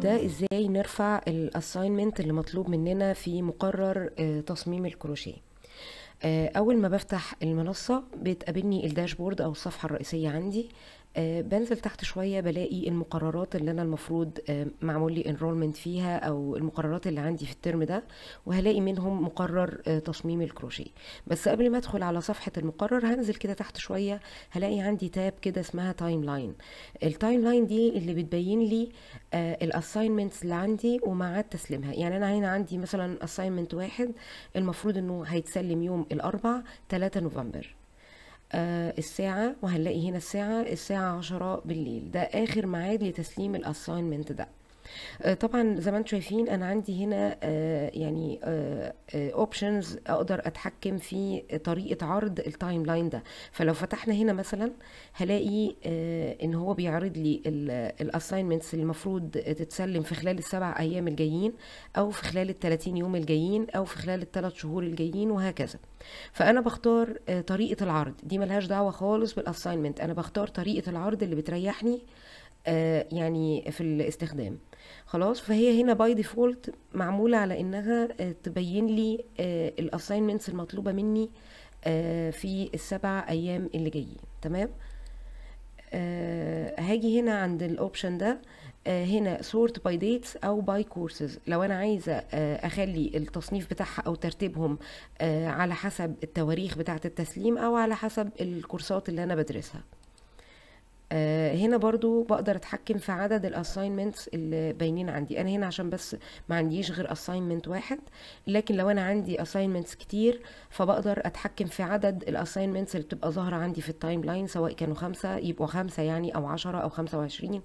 ده ازاي نرفع الاساينمنت اللي مطلوب مننا في مقرر آه، تصميم الكروشيه آه، اول ما بفتح المنصه بتقابلني الداشبورد او الصفحه الرئيسيه عندي آه، بنزل تحت شويه بلاقي المقررات اللي انا المفروض آه، معمول لي انرولمنت فيها او المقررات اللي عندي في الترم ده وهلاقي منهم مقرر آه، تصميم الكروشيه بس قبل ما ادخل على صفحه المقرر هنزل كده تحت شويه هلاقي عندي تاب كده اسمها تايم لاين التايم لاين دي اللي بتبين لي الاساينمنتس اللي عندي وميعاد تسليمها يعني انا هنا عندي مثلا اساينمنت واحد المفروض انه هيتسلم يوم الاربعاء 3 نوفمبر آه، الساعة وهنلاقي هنا الساعة الساعة عشرة بالليل ده آخر معاد لتسليم الأساينمنت ده آه، طبعا زي ما انتم شايفين انا عندي هنا آه، يعني اوبشنز آه، اقدر اتحكم في طريقه عرض التايم لاين ده فلو فتحنا هنا مثلا هلاقي ان هو بيعرض لي الاساينمنتس اللي المفروض تتسلم في خلال السبع ايام الجايين او في خلال ال 30 يوم الجايين او في خلال الثلاث شهور الجايين وهكذا فانا بختار طريقه العرض دي ملهاش دعوه خالص بالاساينمنت انا بختار طريقه العرض اللي بتريحني آه، يعني في الاستخدام خلاص فهي هنا باي ديفولت معموله على انها آه، تبين لي الاساينمنتس آه، المطلوبه مني في السبع ايام اللي جايين تمام هاجي هنا عند الاوبشن ده هنا سورت باي ديتس او باي كورسز لو انا عايزه اخلي التصنيف بتاعها او ترتيبهم على حسب التواريخ بتاعه التسليم او على حسب الكورسات اللي انا بدرسها آه، هنا برضو بقدر اتحكم في عدد الاساينمنتس اللي باينين عندي انا هنا عشان بس ما عنديش غير اساينمنت واحد لكن لو انا عندي اساينمنتس كتير فبقدر اتحكم في عدد الاساينمنتس اللي بتبقى ظاهره عندي في التايم لاين سواء كانوا خمسة يبقوا خمسة يعني او عشرة او خمسة وعشرين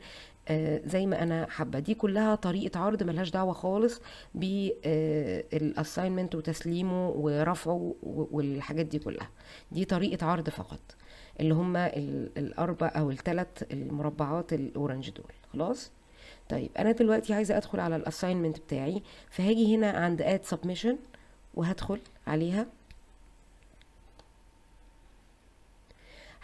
آه، زي ما انا حابه دي كلها طريقه عرض ملهاش دعوه خالص بالاساينمنت آه، وتسليمه ورفعه والحاجات دي كلها دي طريقه عرض فقط اللي هما الاربع او الثلاث المربعات الاورنج دول خلاص طيب انا دلوقتي عايزه ادخل على الاساينمنت بتاعي فهاجي هنا عند اد سبمشن وهدخل عليها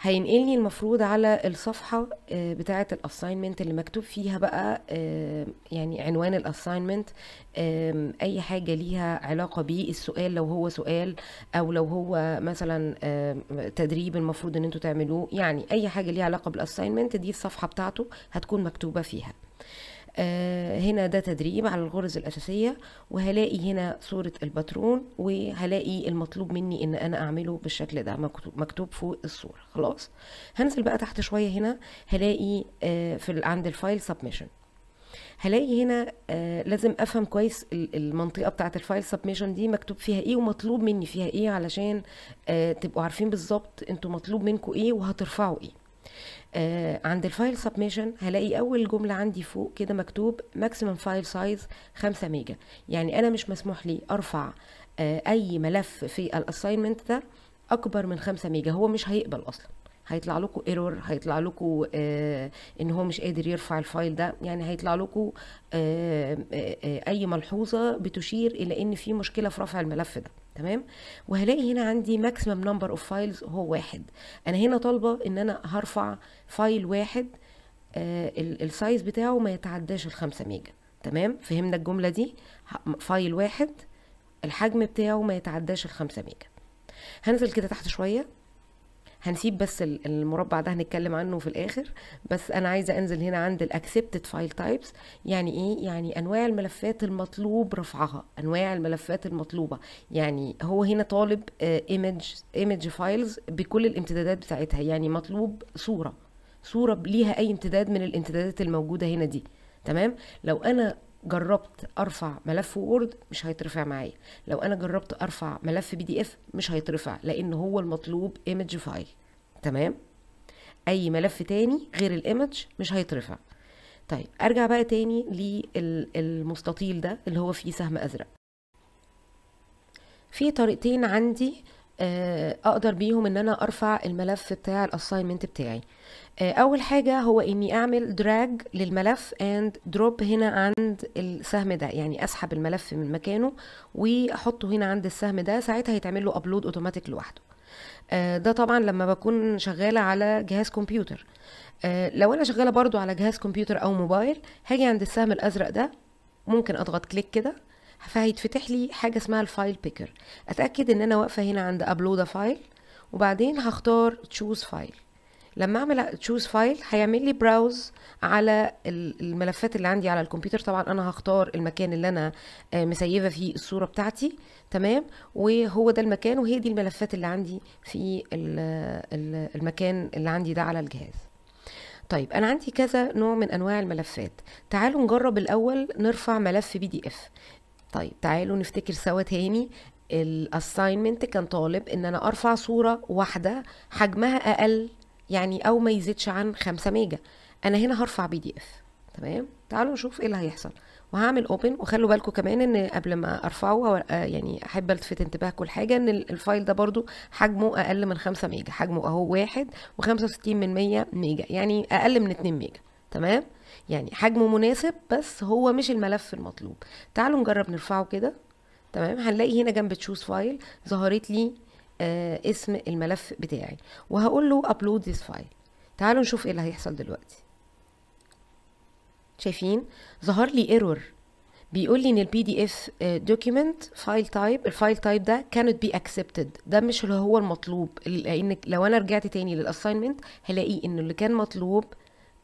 هينقلني المفروض على الصفحه آه، بتاعه الاساينمنت اللي مكتوب فيها بقى آه، يعني عنوان الاساينمنت اي حاجه ليها علاقه بيه السؤال لو هو سؤال او لو هو مثلا تدريب المفروض ان انتوا تعملوه يعني اي حاجه ليها علاقه بالاساينمنت دي الصفحه بتاعته هتكون مكتوبه فيها آه، هنا ده تدريب على الغرز الأساسية وهلاقي هنا صورة الباترون وهلاقي المطلوب مني إن أنا أعمله بالشكل ده مكتوب فوق الصورة خلاص هنزل بقى تحت شوية هنا هلاقي آه، في عند الفايل سبميشن هلاقي هنا آه، لازم افهم كويس المنطقه بتاعه الفايل سبميشن دي مكتوب فيها ايه ومطلوب مني فيها ايه علشان تبقوا عارفين بالظبط انتوا مطلوب منكم ايه وهترفعوا ايه آه عند الفايل سبميشن هلاقي اول جمله عندي فوق كده مكتوب ماكسيمم فايل سايز 5 ميجا يعني انا مش مسموح لي ارفع آه اي ملف في الاساينمنت ده اكبر من 5 ميجا هو مش هيقبل اصلا هيطلع لكم ايرور هيطلع لكم آه ان هو مش قادر يرفع الفايل ده يعني هيطلع لكم آه،, آه آه اي ملحوظه بتشير الى ان في مشكله في رفع الملف ده تمام وهلاقي هنا عندي ماكسيمم نمبر اوف فايلز هو واحد انا هنا طالبه ان انا هرفع فايل واحد آه، السايز بتاعه ما يتعداش 5 ميجا تمام فهمنا الجمله دي فايل واحد الحجم بتاعه ما يتعداش 5 ميجا هنزل كده تحت شويه هنسيب بس المربع ده هنتكلم عنه في الاخر بس انا عايزه انزل هنا عند الاكسبتد فايل تايبس يعني ايه يعني انواع الملفات المطلوب رفعها انواع الملفات المطلوبه يعني هو هنا طالب ايمج ايمج فايلز بكل الامتدادات بتاعتها يعني مطلوب صوره صوره ليها اي امتداد من الامتدادات الموجوده هنا دي تمام لو انا جربت ارفع ملف وورد مش هيترفع معايا لو انا جربت ارفع ملف بي دي اف مش هيترفع لان هو المطلوب ايمج فايل تمام اي ملف تاني غير الايمج مش هيترفع طيب ارجع بقى تاني للمستطيل ده اللي هو فيه سهم ازرق في طريقتين عندي آه، اقدر بيهم ان انا ارفع الملف بتاع الاساينمنت بتاعي آه، اول حاجه هو اني اعمل دراج للملف اند دروب هنا عند السهم ده يعني اسحب الملف من مكانه واحطه هنا عند السهم ده ساعتها هيتعمل له ابلود اوتوماتيك لوحده آه، ده طبعا لما بكون شغاله على جهاز كمبيوتر لو انا شغاله برضو على جهاز كمبيوتر او موبايل هاجي عند السهم الازرق ده ممكن اضغط كليك كده فهيتفتح لي حاجه اسمها الفايل بيكر اتاكد ان انا واقفه هنا عند ابلود فايل وبعدين هختار تشوز فايل لما اعمل تشوز فايل هيعمل لي براوز على الملفات اللي عندي على الكمبيوتر طبعا انا هختار المكان اللي انا آه، مسيبه فيه الصوره بتاعتي تمام وهو ده المكان وهي دي الملفات اللي عندي في المكان اللي عندي ده على الجهاز طيب انا عندي كذا نوع من انواع الملفات تعالوا نجرب الاول نرفع ملف بي دي اف طيب تعالوا نفتكر سوا تاني الاساينمنت كان طالب ان انا ارفع صوره واحده حجمها اقل يعني او ما يزيدش عن 5 ميجا انا هنا هرفع بي دي اف تمام تعالوا نشوف ايه اللي هيحصل وهعمل اوبن وخلوا بالكم كمان ان قبل ما ارفعه آه، يعني احب الفت انتباهكم لحاجه ان الفايل ده برضو حجمه اقل من 5 ميجا حجمه اهو واحد و65 من 100 ميجا يعني اقل من 2 ميجا تمام يعني حجمه مناسب بس هو مش الملف المطلوب تعالوا نجرب نرفعه كده تمام هنلاقي هنا جنب تشوز فايل ظهرت لي آه اسم الملف بتاعي وهقول له ابلود ذيس فايل تعالوا نشوف ايه اللي هيحصل دلوقتي شايفين ظهر لي ايرور بيقول لي ان البي دي اف دوكيمنت فايل تايب الفايل تايب ده كانت بي اكسبتد ده مش اللي هو المطلوب لان لو انا رجعت تاني للاساينمنت هلاقي ان اللي كان مطلوب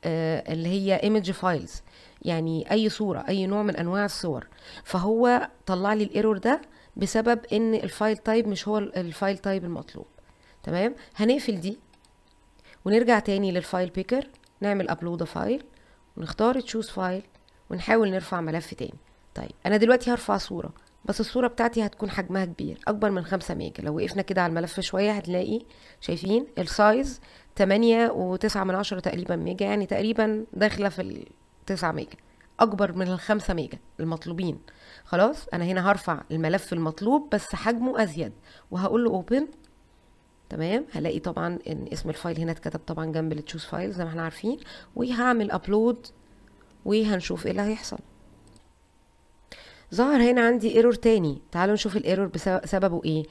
آه، اللي هي ايمج فايلز يعني اي صوره اي نوع من انواع الصور فهو طلع لي الايرور ده بسبب ان الفايل تايب مش هو الفايل تايب المطلوب تمام هنقفل دي ونرجع تاني للفايل بيكر نعمل ابلود فايل ونختار تشوز فايل ونحاول نرفع ملف تاني طيب انا دلوقتي هرفع صوره بس الصورة بتاعتي هتكون حجمها كبير أكبر من خمسة ميجا لو وقفنا كده على الملف شوية هتلاقي شايفين السايز تمانية وتسعة من عشرة تقريبا ميجا يعني تقريبا داخلة في التسعة ميجا أكبر من الخمسة ميجا المطلوبين خلاص أنا هنا هرفع الملف المطلوب بس حجمه أزيد وهقول له أوبن تمام هلاقي طبعا ان اسم الفايل هنا اتكتب طبعا جنب التشوز فايل زي ما احنا عارفين وهعمل ابلود وهنشوف ايه اللي هيحصل ظهر هنا عندي ايرور تاني تعالوا نشوف الايرور سببه ايه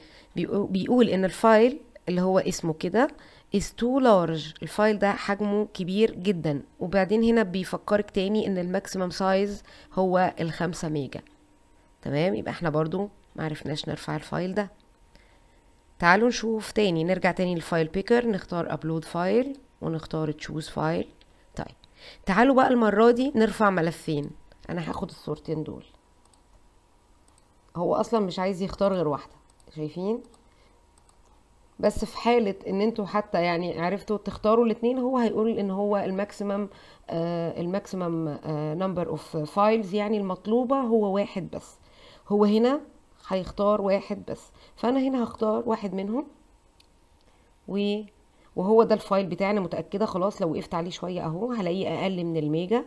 بيقول ان الفايل اللي هو اسمه كده is too large الفايل ده حجمه كبير جدا وبعدين هنا بيفكرك تاني ان الماكسيمم سايز هو الخمسة ميجا تمام يبقى احنا برضو معرفناش نرفع الفايل ده تعالوا نشوف تاني نرجع تاني للفايل بيكر نختار ابلود فايل ونختار تشوز فايل طيب تعالوا بقى المرة دي نرفع ملفين انا هاخد الصورتين دول هو اصلا مش عايز يختار غير واحده شايفين بس في حاله ان انتوا حتى يعني عرفتوا تختاروا الاثنين هو هيقول ان هو الماكسيمم آه الماكسيمم نمبر اوف فايلز يعني المطلوبه هو واحد بس هو هنا هيختار واحد بس فانا هنا هختار واحد منهم و وهو ده الفايل بتاعنا متاكده خلاص لو وقفت عليه شويه اهو هلاقيه اقل من الميجا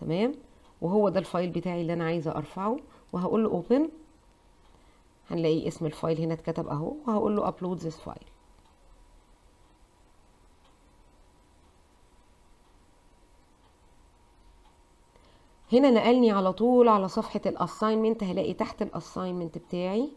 تمام وهو ده الفايل بتاعي اللي انا عايزه ارفعه وهقول له اوبن هنلاقي اسم الفايل هنا اتكتب اهو وهقول له upload this file هنا نقلني على طول على صفحة الاساينمنت هلاقي تحت الاساينمنت بتاعي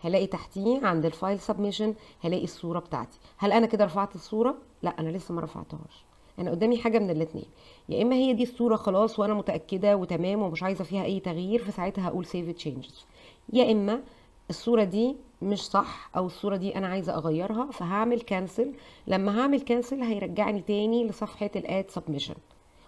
هلاقي تحتيه عند الفايل سبميشن هلاقي الصورة بتاعتي هل انا كده رفعت الصورة لا انا لسه ما رفعتهاش انا قدامي حاجه من الاتنين يا اما هي دي الصوره خلاص وانا متاكده وتمام ومش عايزه فيها اي تغيير فساعتها هقول سيف تشينجز يا اما الصورة دي مش صح او الصورة دي انا عايزة اغيرها فهعمل كانسل لما هعمل كانسل هيرجعني تاني لصفحة الاد سبميشن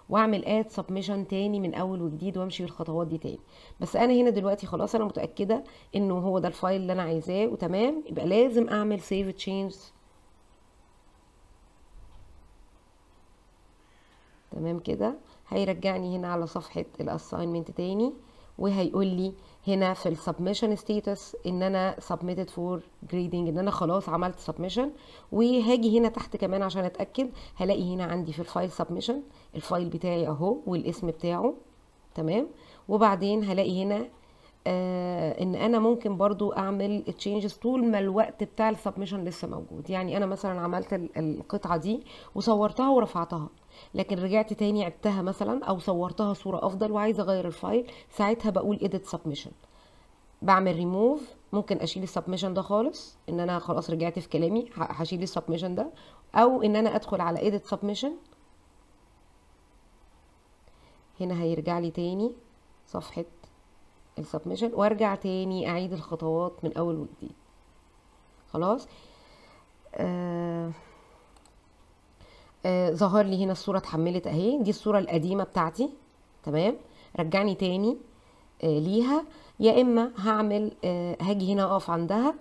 واعمل اد سبميشن تاني من اول وجديد وامشي بالخطوات دي تاني بس انا هنا دلوقتي خلاص انا متاكده انه هو ده الفايل اللي انا عايزاه وتمام يبقى لازم اعمل سيف تشينج تمام كده هيرجعني هنا على صفحه الاساينمنت تاني وهيقول لي هنا في السبمشن ستيتس ان انا سبميتد فور جريدنج ان انا خلاص عملت سبمشن وهاجي هنا تحت كمان عشان اتاكد هلاقي هنا عندي في الفايل سبمشن الفايل بتاعي اهو والاسم بتاعه تمام وبعدين هلاقي هنا آه ان انا ممكن برضو اعمل تشينجز طول ما الوقت بتاع السبمشن لسه موجود يعني انا مثلا عملت القطعه دي وصورتها ورفعتها لكن رجعت تاني عدتها مثلا او صورتها صوره افضل وعايزه اغير الفايل ساعتها بقول edit إيه submission بعمل ريموف ممكن اشيل السبمشن ده خالص ان انا خلاص رجعت في كلامي هشيل السبمشن ده او ان انا ادخل على edit إيه submission هنا هيرجع لي تاني صفحه السبمشن وارجع تاني اعيد الخطوات من اول وجديد خلاص آه آه، ظهر لي هنا الصوره اتحملت اهي دي الصوره القديمه بتاعتي تمام رجعني تاني آه، ليها يا اما هعمل آه، هاجي هنا اقف عندها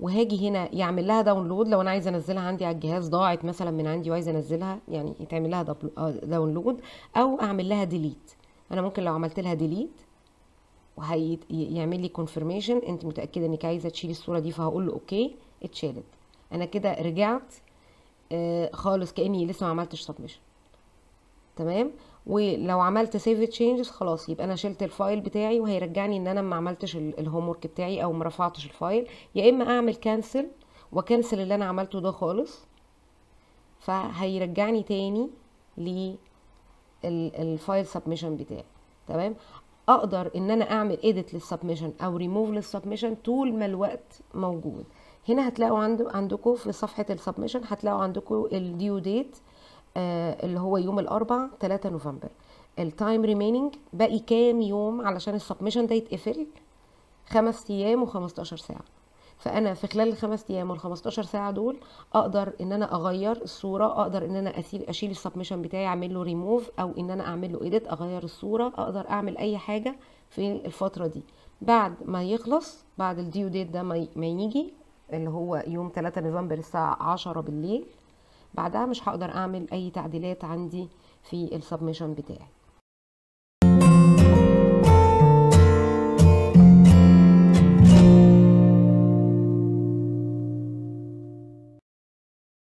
وهاجي هنا يعمل لها داونلود لو انا عايزه انزلها عندي على الجهاز ضاعت مثلا من عندي وعايزه انزلها يعني يتعمل لها داونلود او اعمل لها ديليت انا ممكن لو عملت لها ديليت وهيعمل لي كونفرميشن انت متاكده انك عايزه تشيلي الصوره دي فهقول له اوكي اتشالت انا كده رجعت آه، خالص كاني لسه ما عملتش سبمشن تمام ولو عملت سيف تشينجز خلاص يبقى انا شلت الفايل بتاعي وهيرجعني ان انا ما عملتش الهوم ورك بتاعي او ما رفعتش الفايل يا اما اعمل كانسل وكنسل اللي انا عملته ده خالص فهيرجعني تاني للفايل سبمشن بتاعي تمام اقدر ان انا اعمل ايديت للسبمشن او ريموف للسبمشن طول ما الوقت موجود هنا هتلاقوا عندكم في صفحه السبمشن هتلاقوا عندكم الديو ديت اللي هو يوم الاربع 3 نوفمبر التايم ريميننج باقي كام يوم علشان السبمشن ده يتقفل خمس ايام و15 ساعه فانا في خلال الخمس ايام وال15 ساعه دول اقدر ان انا اغير الصوره اقدر ان انا اشيل اشيل السبمشن بتاعي اعمل له ريموف او ان انا اعمل له ايديت اغير الصوره اقدر اعمل اي حاجه في الفتره دي بعد ما يخلص بعد الديو ديت ده ما يجي اللي هو يوم 3 نوفمبر الساعة 10 بالليل بعدها مش هقدر اعمل اي تعديلات عندي في السبميشن بتاعي